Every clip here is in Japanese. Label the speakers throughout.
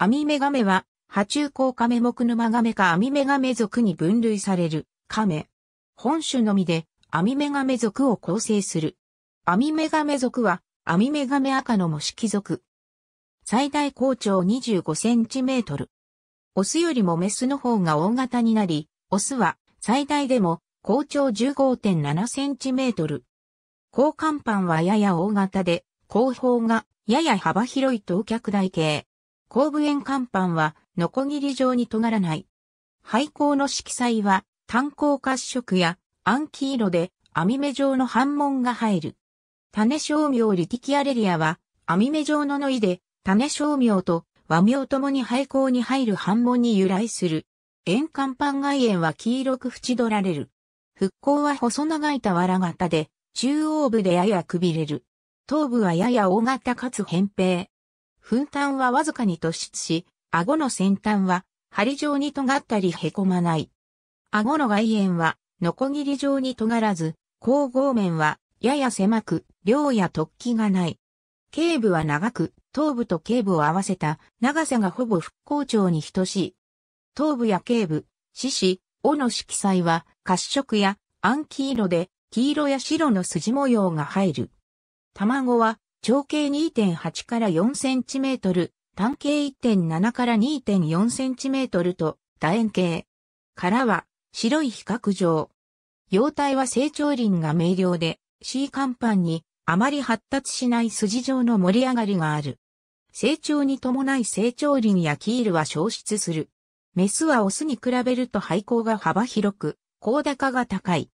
Speaker 1: アミメガメは、波中甲カメ目沼ガメかアミメガメ属に分類される、カメ。本種のみで、アミメガメ属を構成する。アミメガメ属は、アミメガメ赤の模式属。最大高長25センチメートル。オスよりもメスの方が大型になり、オスは最大でも高長15.7センチメートル。高甲板はやや大型で、後方がやや幅広い等脚台形。後部円甲板は、ノコギリ状に尖らない。廃校の色彩は、炭鉱褐色や、暗黄色で、網目状の反紋が入る。種商業リティキアレリアは、網目状のノイで、種商業と和名ともに廃校に入る反紋に由来する。円甲板外縁は黄色く縁取られる。復興は細長い俵型で、中央部でややくびれる。頭部はやや大型かつ扁平。分端はわずかに突出し、顎の先端は針状に尖ったり凹まない。顎の外縁は、ノコギリ状に尖らず、後合面は、やや狭く、量や突起がない。頸部は長く、頭部と頸部を合わせた長さがほぼ復興長に等しい。頭部や頸部、四肢、尾の色彩は褐色や暗黄色で、黄色や白の筋模様が入る。卵は長径2.8から4センチメートル、単径1.7から2.4センチメートルと楕円形。殻は白い比較状。様体は成長輪が明瞭で、C 甲板にあまり発達しない筋状の盛り上がりがある。成長に伴い成長輪やキールは消失する。メスはオスに比べると肺孔が幅広く、高高が高い。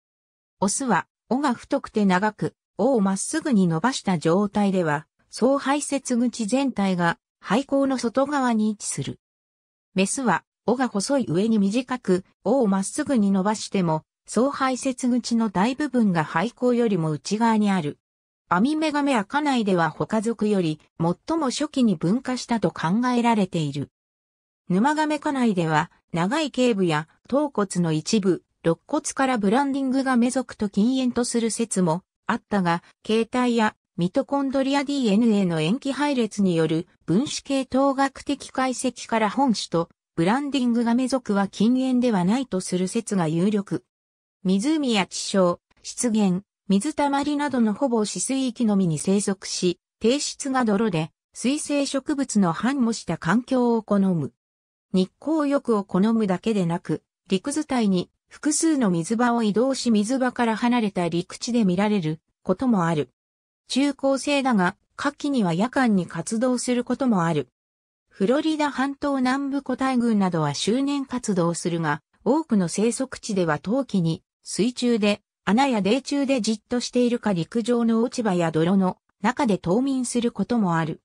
Speaker 1: オスは尾が太くて長く、尾をまっすぐに伸ばした状態では、総排泄口全体が排口の外側に位置する。メスは、尾が細い上に短く、尾をまっすぐに伸ばしても、総排泄口の大部分が排口よりも内側にある。アミメガメアカナイでは他族より最も初期に分化したと考えられている。ヌマメカ家内では、長い頸部や頭骨の一部、肋骨からブランディングが目族と禁煙とする説もあったが、形態やミトコンドリア DNA の塩基配列による分子系統学的解析から本種とブランディングがメ族は禁煙ではないとする説が有力。湖や地床、湿原、水たまりなどのほぼ止水域のみに生息し、低質が泥で水生植物の繁茂した環境を好む。日光浴を好むだけでなく、陸図体に複数の水場を移動し水場から離れた陸地で見られることもある。中高生だが、夏季には夜間に活動することもある。フロリダ半島南部古代群などは周年活動するが、多くの生息地では冬季に水中で、穴や泥中でじっとしているか陸上の落ち葉や泥の中で冬眠することもある。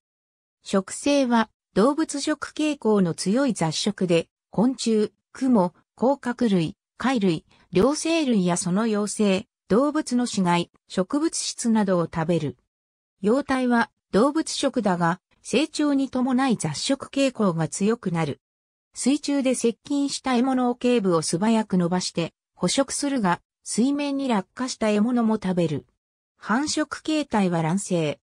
Speaker 1: 食性は動物食傾向の強い雑食で、昆虫、蜘蛛、甲殻類、貝類、両生類やその幼生、動物の死骸、植物質などを食べる。幼体は動物食だが、成長に伴い雑食傾向が強くなる。水中で接近した獲物を頸部を素早く伸ばして捕食するが、水面に落下した獲物も食べる。繁殖形態は卵生。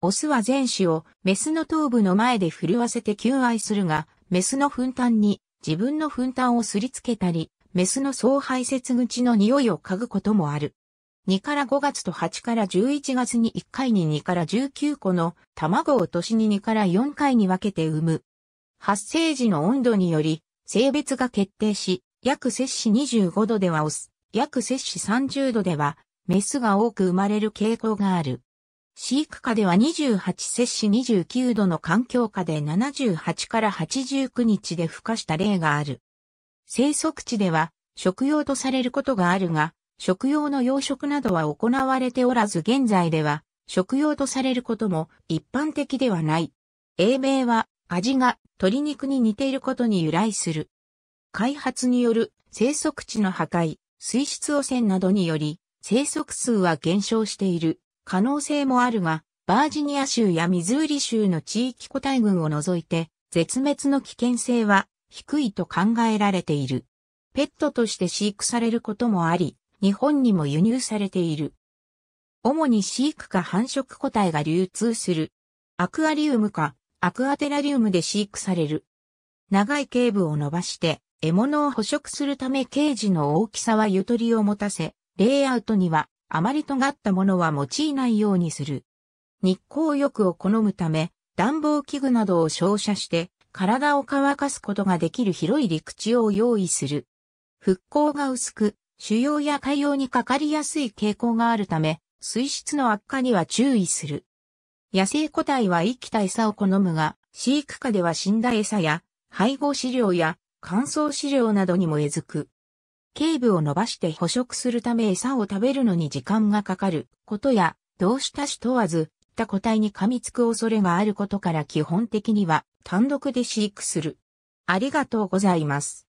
Speaker 1: オスは前肢をメスの頭部の前で震わせて求愛するが、メスの粉炭に自分の粉炭をすりつけたり、メスの総排泄口の匂いを嗅ぐこともある。2から5月と8から11月に1回に2から19個の卵を年に2から4回に分けて産む。発生時の温度により性別が決定し、約摂氏25度ではオス、約摂氏30度ではメスが多く生まれる傾向がある。飼育下では28摂氏29度の環境下で78から89日で孵化した例がある。生息地では食用とされることがあるが、食用の養殖などは行われておらず現在では食用とされることも一般的ではない。英米は味が鶏肉に似ていることに由来する。開発による生息地の破壊、水質汚染などにより生息数は減少している可能性もあるが、バージニア州やミズーリ州の地域個体群を除いて絶滅の危険性は低いと考えられている。ペットとして飼育されることもあり、日本にも輸入されている。主に飼育か繁殖個体が流通する。アクアリウムかアクアテラリウムで飼育される。長い頸部を伸ばして獲物を捕食するためケージの大きさはゆとりを持たせ、レイアウトにはあまり尖ったものは用いないようにする。日光浴を好むため暖房器具などを照射して体を乾かすことができる広い陸地を用意する。復興が薄く、腫瘍や海洋にかかりやすい傾向があるため、水質の悪化には注意する。野生個体は生きた餌を好むが、飼育下では死んだ餌や、配合飼料や乾燥飼料などにもえづく。頸部を伸ばして捕食するため餌を食べるのに時間がかかることや、同し多種問わず、った個体に噛みつく恐れがあることから基本的には単独で飼育する。ありがとうございます。